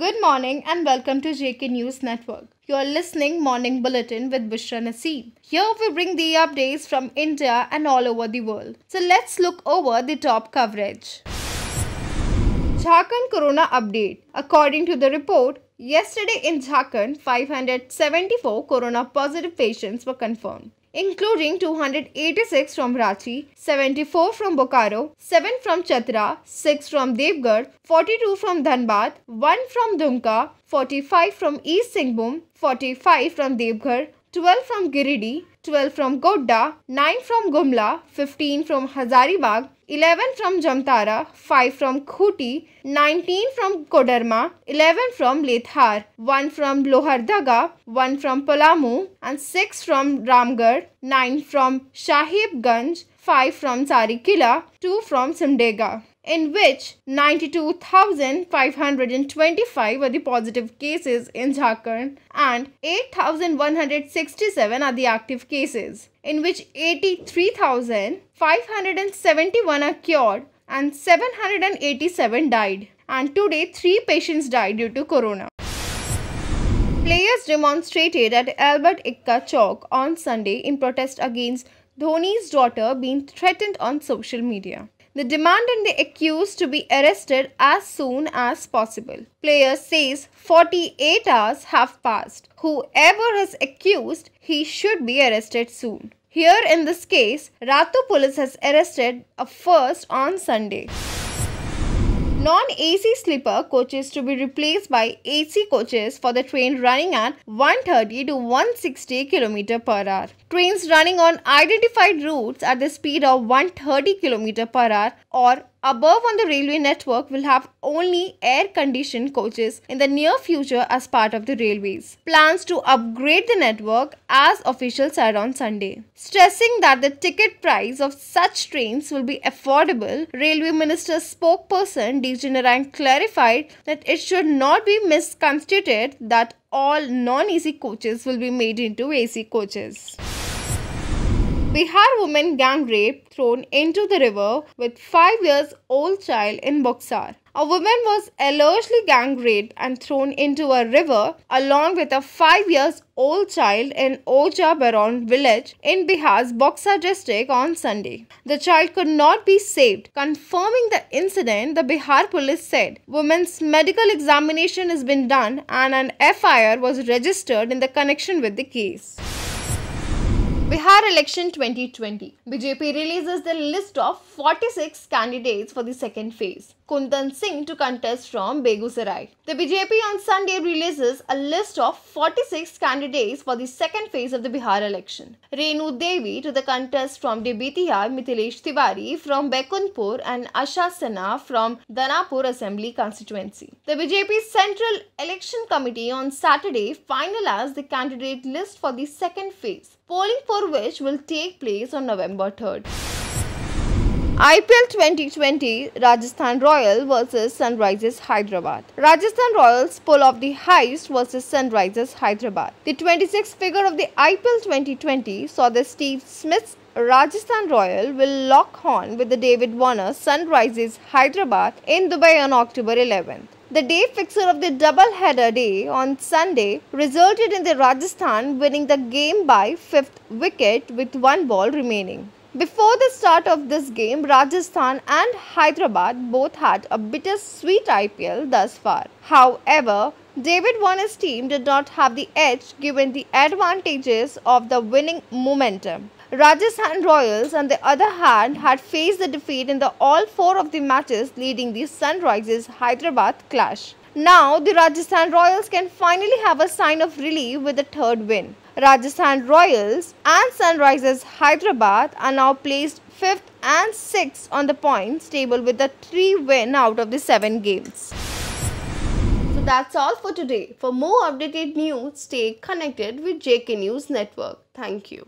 Good morning and welcome to JK News Network. You are listening Morning Bulletin with Bushra Naseem. Here we bring the updates from India and all over the world. So let's look over the top coverage. Jharkhand Corona Update. According to the report, Yesterday in Jharkhand, 574 corona positive patients were confirmed, including 286 from Ranchi, 74 from Bokaro, 7 from Chatra, 6 from Devgarh, 42 from Dhanbad, 1 from Dumka, 45 from East Singhbum, 45 from Devgarh, 12 from Giridi, 12 from Godda, 9 from Gumla, 15 from Hazaribagh, 11 from Jamtara, 5 from Khuti, 19 from Koderma, 11 from Lethar, 1 from Lohardaga, 1 from Palamu, and 6 from Ramgarh, 9 from Shahibganj, 5 from Sarikila, 2 from Simdega in which 92,525 are the positive cases in Jharkhand and 8,167 are the active cases, in which 83,571 are cured and 787 died. And today, three patients died due to corona. Players demonstrated at Albert Ikka Chowk on Sunday in protest against Dhoni's daughter being threatened on social media the demand and the accused to be arrested as soon as possible. Player says 48 hours have passed. Whoever is accused, he should be arrested soon. Here in this case, Ratu police has arrested a first on Sunday. Non-AC sleeper coaches to be replaced by AC coaches for the train running at 130 to 160 km per hour. Trains running on identified routes at the speed of 130 km per hour or above on the railway network will have only air-conditioned coaches in the near future as part of the railways. Plans to upgrade the network as officials said on Sunday. Stressing that the ticket price of such trains will be affordable, Railway Minister spokesperson D. Narayan clarified that it should not be misconstrued that all non-AC coaches will be made into AC coaches. Bihar woman gang raped, thrown into the river with 5 years old child in Buxar. A woman was allegedly gang raped and thrown into a river along with a 5 years old child in Oja Baron village in Bihar's Boxar district on Sunday. The child could not be saved. Confirming the incident, the Bihar police said woman's medical examination has been done and an FIR was registered in the connection with the case. Bihar Election 2020. BJP releases the list of 46 candidates for the second phase. Kundan Singh to contest from Begusarai. The BJP on Sunday releases a list of 46 candidates for the second phase of the Bihar election. Renu Devi to the contest from Debitiya, Mithilesh Tiwari from Bekunpur and Asha Sena from Danapur Assembly constituency. The BJP Central Election Committee on Saturday finalized the candidate list for the second phase, polling for which will take place on November 3rd. IPL 2020 Rajasthan Royal vs Sunrisers Hyderabad Rajasthan Royals pull off the heist vs Sunrisers Hyderabad. The 26th figure of the IPL 2020 saw the Steve Smith's Rajasthan Royal will lock horn with the David Warner Sunrisers Hyderabad in Dubai on October 11th. The day fixer of the double-header day on Sunday resulted in the Rajasthan winning the game by fifth wicket with one ball remaining. Before the start of this game, Rajasthan and Hyderabad both had a bittersweet IPL thus far. However, David Warner's team did not have the edge given the advantages of the winning momentum. Rajasthan Royals, on the other hand, had faced the defeat in the all four of the matches leading the Sunrisers Hyderabad clash. Now, the Rajasthan Royals can finally have a sign of relief with a third win. Rajasthan Royals and Sunrisers Hyderabad are now placed 5th and 6th on the points table with a 3 win out of the 7 games. So that's all for today. For more updated news, stay connected with JK News Network. Thank you.